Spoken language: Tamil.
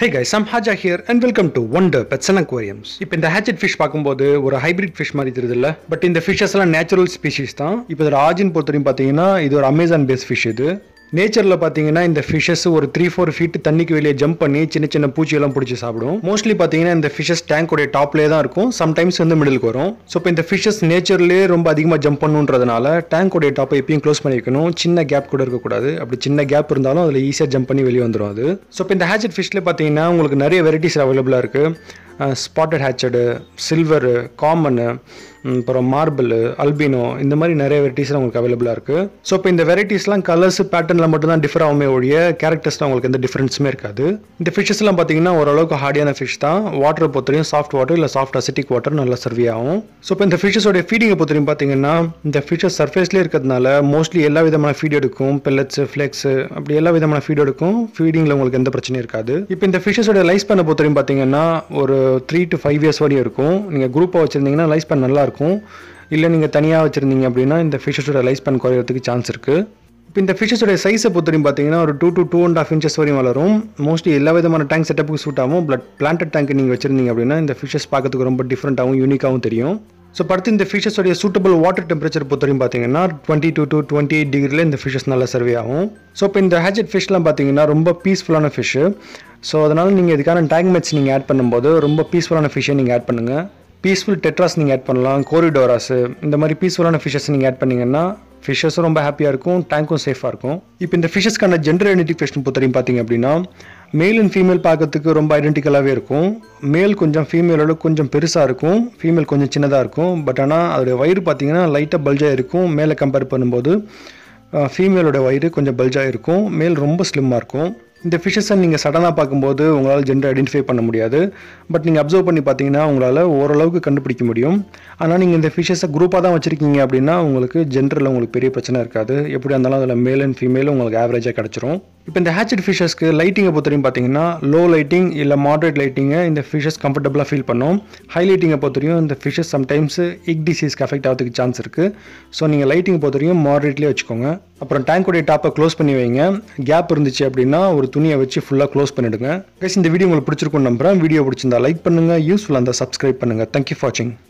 hey guys I'm Haja here and welcome to wonder pets and aquariums இப்போ இந்த ஹேச்சட் ஃபிஷ் பார்க்கும்போது ஒரு ஹைபிரிட் ஃபிஷ் மாதிரி தெரியுது இல்லை பட் இந்த ஃபிஷஸ்லாம் நேச்சுரல் ஸ்பீஷிஸ் தான் இப்போ இதோட ஆர்ஜின் பொறுத்தவரையும் பார்த்தீங்கன்னா இது ஒரு அமேசான் பேஸ் ஃபிஷ் இது நேச்சரில் பார்த்தீங்கன்னா இந்த ஃபிஷஸ் ஒரு த்ரீ ஃபோர் ஃபீட் தண்ணிக்கு வெளியே ஜம்ப் பண்ணி சின்ன சின்ன பூச்சியெல்லாம் பிடிச்சி சாப்பிடும் மோஸ்ட்லி பார்த்தீங்கன்னா இந்த ஃபிஷஸ் டேங்கோடைய டாப்லேயே தான் இருக்கும் சம்டைம்ஸ் வந்து மிடிலுக்கு வரும் ஸோ இப்போ இந்த ஃபிஷஸ் நேச்சர்லேயே ரொம்ப அதிகமாக ஜம்ப் பண்ணுன்றதுனால டேங்கோடைய டாப்பை எப்பயும் க்ளோஸ் பண்ணி வைக்கணும் சின்ன கேப் கூட இருக்கக்கூடாது அப்படி சின்ன கேப் இருந்தாலும் அதில் ஈஸியாக ஜம்ப் பண்ணி வெளியே வந்துடும் அது ஸோ இப்போ இந்த ஹேச்சட் ஃபிஷ்லேயே பார்த்தீங்கன்னா உங்களுக்கு நிறைய வெரைட்டிஸ் அவைலபிளாக இருக்குது ஸ்பாட்டட் ஹேச்சடு சில்வரு காமனு அப்புறம் மார்பிள் அல்பினோ இந்த மாதிரி நிறைய வெரைட்டிஸ்லாம் உங்களுக்கு அவைலபிளாக இருக்குது ஸோ இப்போ இந்த வெரைட்டிஸ்லாம் கலர்ஸ் பேட்டர்னில் மட்டும்தான் டிஃபர் ஆகுமே ஒழிய கேரக்டர்ஸ்லாம் உங்களுக்கு எந்த டிஃப்ரென்ஸுமே இருக்காது இந்த ஃபிஷ்ஷஸ்லாம் பார்த்தீங்கன்னா ஓரளவுக்கு ஹார்டியான ஃபிஷ் தான் வாட்டரை பொறுத்தரையும் சாஃப்ட் வாட்டர் இல்லை சாஃப்ட் அசிட்டிக் வாட்டர் நல்லா சர்வி ஆகும் ஸோ இப்போ இந்த ஃபிஷஸோடைய ஃபீடிங்கை பொறுத்தரையும் பார்த்தீங்கன்னா இந்த ஃபிஷஸ் சர்ஃபேஸ்லேயே இருக்கிறதுனால மோஸ்ட்லி எல்லா விதமான ஃபீட் எடுக்கும் பெல்லட்ஸ் ஃப்ளெக்ஸு அப்படி எல்லா விதமான ஃபீட் எடுக்கும் ஃபீடிங்கில் உங்களுக்கு எந்த பிரச்சனையும் இருக்காது இப்போ இந்த ஃபிஷஸோட லைஃப் பண்ண பொறுத்தரையும் பார்த்தீங்கன்னா ஒரு த்ரீ டு ஃபைவ் இயர்ஸ் வரையும் இருக்கும் நீங்கள் குரூப்பாக வச்சுருந்தீங்கன்னா லைஃப் பேன் நல்லாயிருக்கும் இல்லை நீங்கள் தனியாக வச்சுருந்தீங்க அப்படின்னா இந்த ஃபிஷஸோட லைஸ் பேன் குறையிறதுக்கு சான்ஸ் இருக்குது இப்போ இந்த ஃபிஷஸோட சைஸை பொறுத்தவரையும் பார்த்தீங்கன்னா ஒரு two to two and half inches வரையும் வளரும் மோஸ்ட்லி எல்லா விதமான டேங்க் செட்டப்புக்கு சூட் ஆகும் பட் பிளான்டட் டேங்க் நீங்கள் வச்சுருந்தீங்க அப்படின்னா இந்த ஃபிஷஸ் பார்க்கறதுக்கு ரொம்ப டிஃப்ரெண்ட்டாகவும் யூனிக்காகவும் தெரியும் ஸோ படுத்து இந்த ஃபிஷஸோடைய சூட்டபிள் வாட்டர் டெம்பரேச்சர் பொறுத்தவரையும் பார்த்தீங்கன்னா twenty two to twenty eight டிகிரியில் இந்த ஃபிஷஸ் நல்லா சர்வே ஆகும் ஸோ இப்போ இந்த ஹேஜட் ஃபிஷ்லாம் பார்த்தீங்கன்னா ரொம்ப பீஸ்ஃபுல்லான ஃபிஷ்ஷு ஸோ அதனால் நீங்கள் இதுக்கான டேங்க் மேட்ச் நீங்கள் ஆட் பண்ணும்போது ரொம்ப பீஸ்ஃபுல்லான ஃபிஷ்ஷை நீங்கள் ஆட் பண்ணுங்கள் பீஸ்ஃபுல் டெட்ராஸ் நீங்கள் ஆட் பண்ணலாம் கோரிடோராஸு இந்த மாதிரி பீஸ்ஃபுல்லான ஃபிஷஸ் நீங்கள் ஆட் பண்ணிங்கன்னா ஃபிஷஸும் ரொம்ப ஹாப்பியாக இருக்கும் டேங்க்கும் சேஃபாக இருக்கும் இப்போ இந்த ஃபிஷஸ்க்கான ஜென்டர் ஐடென்டிஃபிகேஷன் பொறுத்தவரையும் பார்த்தீங்க அப்படின்னா மேல் அண்ட் ஃபீமேல் பார்க்கறதுக்கு ரொம்ப ஐடென்டிக்கலாகவே இருக்கும் மேல் கொஞ்சம் ஃபீமேலோட கொஞ்சம் பெருசாக இருக்கும் ஃபீமேல் கொஞ்சம் சின்னதாக இருக்கும் பட் ஆனால் அதோடைய வயிறு பார்த்தீங்கன்னா லைட்டாக பல்ஜாக இருக்கும் மேலே கம்பேர் பண்ணும்போது ஃபீமேலோட வயிறு கொஞ்சம் பல்ஜாக இருக்கும் மேல் ரொம்ப ஸ்லிம்மாக இருக்கும் இந்த ஃபிஷ்ஷை நீங்கள் சடனாக பார்க்கும்போது உங்களால் ஜென்ரல் ஐடென்டிஃபை பண்ண முடியாது பட் நீங்கள் அப்சர்வ் பண்ணி பார்த்தீங்கன்னா உங்களால் ஓரளவுக்கு கண்டுபிடிக்க முடியும் ஆனால் நீங்கள் இந்த ஃபிஷ்ஷஸை குரூப்பாக தான் வச்சுருக்கீங்க அப்படின்னா உங்களுக்கு ஜெண்டரில் உங்களுக்கு பெரிய பிரச்சனை இருக்காது எப்படி இருந்தாலும் அதில் மேல் அண்ட் ஃபீமேலும் உங்களுக்கு ஆவரேஜாக கிடச்சிரும் இப்போ இந்த ஹேச்சட் ஃபிஷஸ்க்கு லைட்டிங்கை பொறுத்தவரையும் பார்த்தீங்கன்னா லோ லைட்டிங் இல்லை மாடரேட் லைட்டிங்கை இந்த ஃபிஷஸ் கம்ஃபர்டபுளாக ஃபீல் பண்ணும் ஹை லைட்டிங்கை பொறுத்தவரையும் இந்த ஃபிஷஸ் சம்டைம்ஸ் இக் டிசீஸ்க்கு அஃபெக்ட் ஆகிறதுக்கு சான்ஸ் இருக்குது ஸோ நீங்கள் லைட்டிங் பொறுத்தவரையும் மாடரேட்லேயே வச்சுக்கோங்க அப்புறம் டேங்குடைய டாப்பை க்ளோஸ் பண்ணி வைங்க கேப் இருந்துச்சு அப்படின்னா ஒரு துணியை வச்சு ஃபுல்லாக க்ளோஸ் பண்ணிவிடுங்க கைஸ் இந்த வீடியோ உங்களுக்கு பிடிச்சிருக்கும் நம்புகிறேன் வீடியோ பிடிச்சிருந்தா லைக் பண்ணுங்கள் யூஸ்ஃபுல்லாக இருந்தால் சப்ஸ்கிரைப் பண்ணுங்கள் தேங்க்யூ ஃபார் வாட்சிங்